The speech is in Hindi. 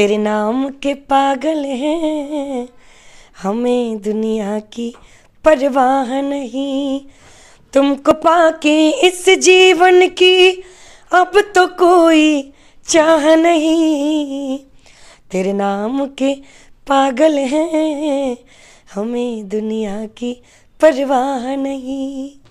तेरे नाम के पागल हैं हमें दुनिया की परवाह नहीं तुमको पाके इस जीवन की अब तो कोई चाह नहीं तेरे नाम के पागल हैं हमें दुनिया की परवाह नहीं